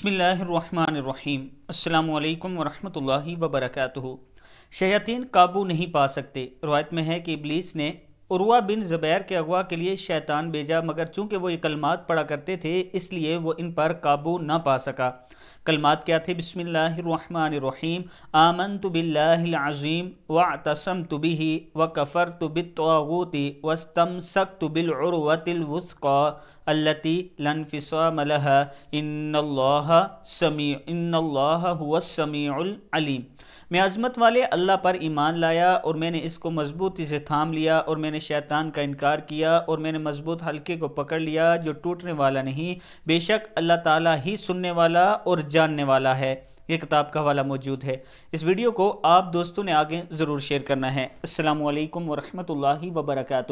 بسم اللہ الرحمن الرحیم السلام علیکم ورحمۃ اللہ وبرکاتہ شیاطین قابو نہیں پا سکتے روایت میں ہے کہ ابلیس نے عروا بن زبیر کے اغوا کے لیے شیطان بھیجا مگر چونکہ وہ یہ کلمات پڑھا کرتے تھے اس لیے وہ ان پر قابو نہ پا سکا کلمات کیا تھے بسم اللہ الرحمن الرحیم آمن تو العظیم و به وکفرت بالطاغوت و کفر تو بطوتی وسطم سق تو ان اللہ سمیع ان سمیع هو السمیع العلیم میں عظمت والے اللہ پر ایمان لایا اور میں نے اس کو مضبوطی سے تھام لیا اور میں نے نے شیطان کا انکار کیا اور میں نے مضبوط حلقے کو پکڑ لیا جو ٹوٹنے والا نہیں بے شک اللہ تعالیٰ ہی سننے والا اور جاننے والا ہے یہ کتاب کا حوالہ موجود ہے اس ویڈیو کو آپ دوستوں نے آگے ضرور شیئر کرنا ہے السلام علیکم ورحمۃ اللہ وبرکاتہ